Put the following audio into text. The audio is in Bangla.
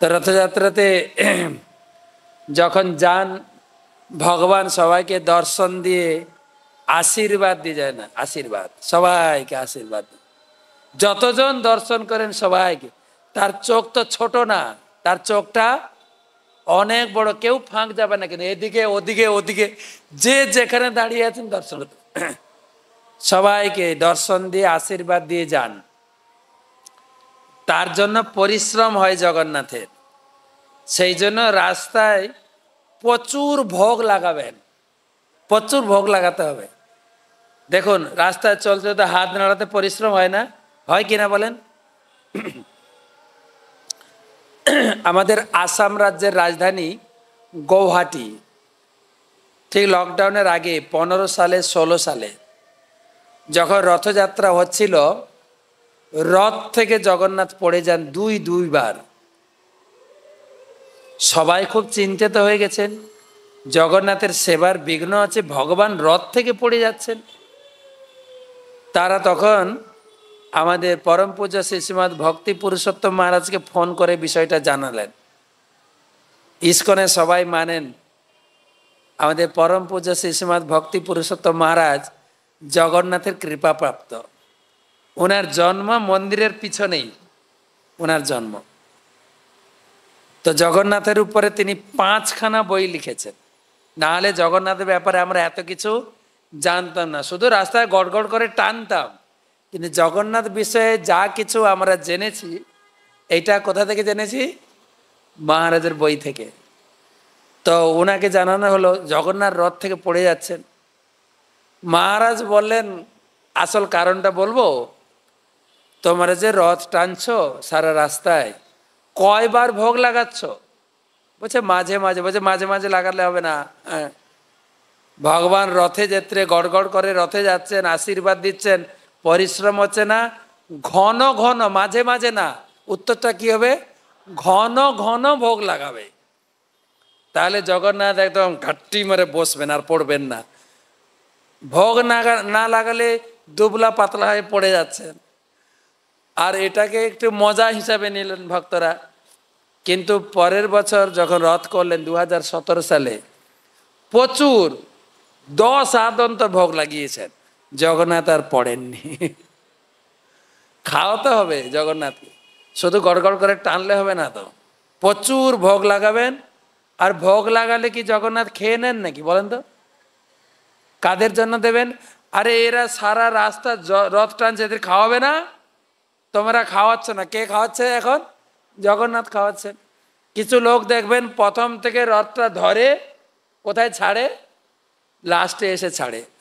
তো রথযাত্রাতে যখন যান ভগবান সবাইকে দর্শন দিয়ে আশীর্বাদ দিয়ে যায় না আশীর্বাদ সবাইকে আশীর্বাদ যতজন দর্শন করেন সবাইকে তার চোখ তো ছোট না তার চোখটা অনেক বড় কেউ ফাঁক যাবে না কিন্তু এদিকে ওদিকে ওদিকে যে যেখানে দাঁড়িয়ে আছেন দর্শন সবাইকে দর্শন দিয়ে আশীর্বাদ দিয়ে যান তার জন্য পরিশ্রম হয় জগন্নাথের সেই জন্য রাস্তায় প্রচুর ভোগ লাগাবেন প্রচুর ভোগ লাগাতে হবে দেখুন রাস্তায় চলতে চলতে হাত নাড়াতে পরিশ্রম হয় না হয় কিনা বলেন আমাদের আসাম রাজ্যের রাজধানী গৌহাটি ঠিক লকডাউনের আগে পনেরো সালে ষোলো সালে যখন রথযাত্রা হচ্ছিল রথ থেকে জগন্নাথ পড়ে যান দুই দুইবার সবাই খুব চিন্তিত হয়ে গেছেন জগন্নাথের সেবার বিঘ্ন আছে ভগবান রথ থেকে পড়ে যাচ্ছেন তারা তখন আমাদের পরম পূজা শ্রীশ্রীমদ ভক্তি পুরুষোত্তম মহারাজকে ফোন করে বিষয়টা জানালেন ইস্কনে সবাই মানেন আমাদের পরম পূজা শ্রীশ্রীমদ ভক্তি পুরুষোত্তম মহারাজ জগন্নাথের কৃপাপ্রাপ্ত ওনার জন্ম মন্দিরের পিছনেই ওনার জন্ম তো জগন্নাথের উপরে তিনি পাঁচখানা বই লিখেছেন না হলে জগন্নাথের ব্যাপারে আমরা এত কিছু জানতাম না শুধু রাস্তায় গড়গড় করে টানতাম কিন্তু জগন্নাথ বিষয়ে যা কিছু আমরা জেনেছি এটা কোথা থেকে জেনেছি মহারাজের বই থেকে তো ওনাকে জানানো হলো জগন্নাথ রথ থেকে পড়ে যাচ্ছেন মহারাজ বললেন আসল কারণটা বলবো তোমরা যে রথ টানছ সারা রাস্তায় কয়বার ভোগ লাগাচ্ছ বলছে মাঝে মাঝে বলছে মাঝে মাঝে লাগালে হবে না হ্যাঁ। ভগবান রথে যেত্রে গড়গড় করে রথে যাচ্ছেন আশীর্বাদ দিচ্ছেন পরিশ্রম হচ্ছে না ঘন ঘন মাঝে মাঝে না উত্তরটা কি হবে ঘন ঘন ভোগ লাগাবে তাহলে জগন্নাথ একদম ঘাটটি মেরে বসবেন আর পড়বেন না ভোগ না না লাগালে দুবলা পাতলা হয়ে পড়ে যাচ্ছেন আর এটাকে একটু মজা হিসাবে নিলেন ভক্তরা কিন্তু পরের বছর যখন রথ করলেন দু সালে প্রচুর দশ আদন্ত ভোগ লাগিয়েছেন জগন্নাথ আর পড়েননি খাওয়াতে হবে জগন্নাথকে শুধু গড়গড় করে টানলে হবে না তো প্রচুর ভোগ লাগাবেন আর ভোগ লাগালে কি জগন্নাথ খেয়ে নেন নাকি বলেন তো কাদের জন্য দেবেন আরে এরা সারা রাস্তা রথ টানছে এদের খাওয়াবে না তোমরা খাওয়াচ্ছ না কে খাওয়াচ্ছে এখন জগন্নাথ খাওয়াচ্ছেন কিছু লোক দেখবেন প্রথম থেকে রথটা ধরে কোথায় ছাড়ে লাস্টে এসে ছাড়ে